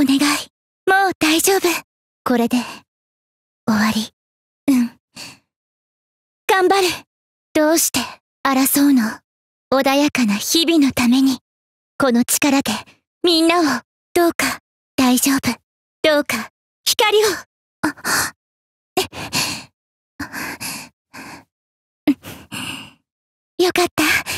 お願い。もう大丈夫。これで、終わり。うん。頑張る。どうして争うの穏やかな日々のために。この力で、みんなを、どうか、大丈夫。どうか、光を。あ、よかった。